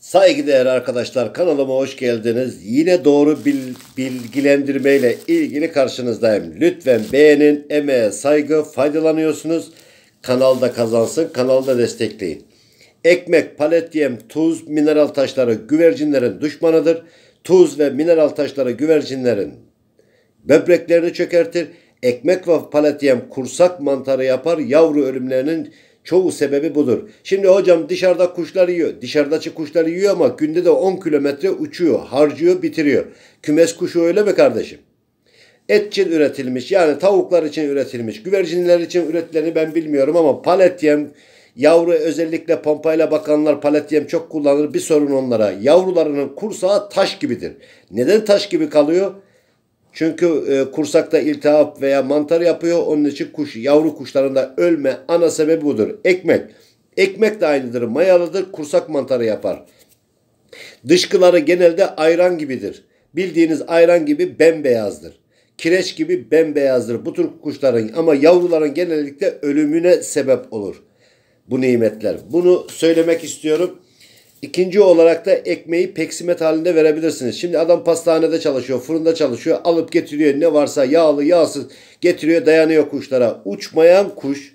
Saygıdeğer arkadaşlar kanalıma hoş geldiniz. Yine doğru bil, bilgilendirme ile ilgili karşınızdayım. Lütfen beğenin, emeğe saygı, faydalanıyorsunuz. Kanalda kazansın, kanalda destekleyin. Ekmek, paletyem, tuz, mineral taşları güvercinlerin düşmanıdır. Tuz ve mineral taşları güvercinlerin böbreklerini çökertir. Ekmek ve paletyem kursak mantarı yapar, yavru ölümlerinin Çoğu sebebi budur. Şimdi hocam dışarıda kuşlar yiyor. Dışarıdaki kuşlar yiyor ama günde de 10 kilometre uçuyor, harcıyor, bitiriyor. Kümes kuşu öyle mi kardeşim? Et üretilmiş yani tavuklar için üretilmiş, güvercinler için üretileni ben bilmiyorum ama palet yem Yavru özellikle pompayla bakanlar palet yem çok kullanır. Bir sorun onlara. Yavrularının kursağı taş gibidir. Neden taş gibi kalıyor? Çünkü e, kursakta iltihap veya mantar yapıyor. Onun için kuş yavru kuşlarında ölme ana sebebi budur. Ekmek. Ekmek de aynıdır. Mayalıdır. Kursak mantarı yapar. Dışkıları genelde ayran gibidir. Bildiğiniz ayran gibi bembeyazdır. Kireç gibi bembeyazdır bu tür kuşların ama yavruların genellikle ölümüne sebep olur bu nimetler. Bunu söylemek istiyorum. İkinci olarak da ekmeği peksimet halinde verebilirsiniz. Şimdi adam pastanede çalışıyor, fırında çalışıyor. Alıp getiriyor ne varsa yağlı yağsız getiriyor dayanıyor kuşlara. Uçmayan kuş,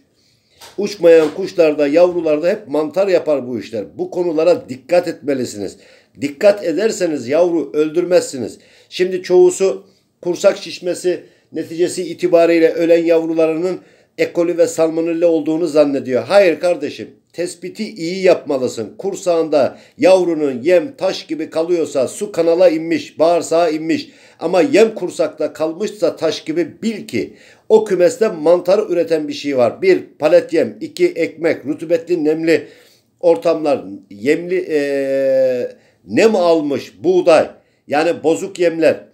uçmayan kuşlarda yavrularda hep mantar yapar bu işler. Bu konulara dikkat etmelisiniz. Dikkat ederseniz yavru öldürmezsiniz. Şimdi çoğusu kursak şişmesi neticesi itibariyle ölen yavrularının ekoli ve salmonella olduğunu zannediyor. Hayır kardeşim tespiti iyi yapmalısın. Kursağında yavrunun yem taş gibi kalıyorsa su kanala inmiş, bağırsağa inmiş ama yem kursakta kalmışsa taş gibi bil ki o kümeste mantar üreten bir şey var. Bir palet yem, iki ekmek, rutubetli nemli ortamlar, yemli e, nem almış buğday yani bozuk yemler.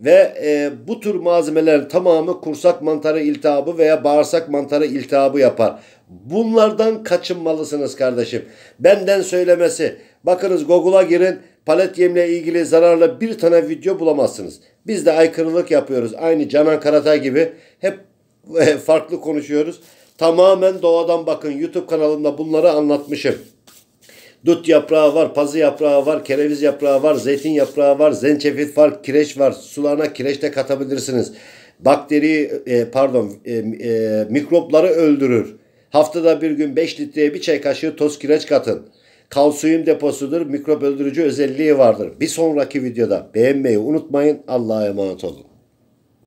Ve e, bu tür malzemelerin tamamı kursak mantarı iltihabı veya bağırsak mantarı iltihabı yapar. Bunlardan kaçınmalısınız kardeşim. Benden söylemesi. Bakınız Google'a girin palet yemle ilgili zararlı bir tane video bulamazsınız. Biz de aykırılık yapıyoruz. Aynı Canan Karatay gibi hep e, farklı konuşuyoruz. Tamamen doğadan bakın. YouTube kanalımda bunları anlatmışım. Dut yaprağı var, pazı yaprağı var, kereviz yaprağı var, zeytin yaprağı var, zencefil var, kireç var. Sularına kireç de katabilirsiniz. Bakteri e, pardon e, e, mikropları öldürür. Haftada bir gün 5 litreye bir çay kaşığı toz kireç katın. Kalsiyum deposudur. Mikrop öldürücü özelliği vardır. Bir sonraki videoda beğenmeyi unutmayın. Allah'a emanet olun.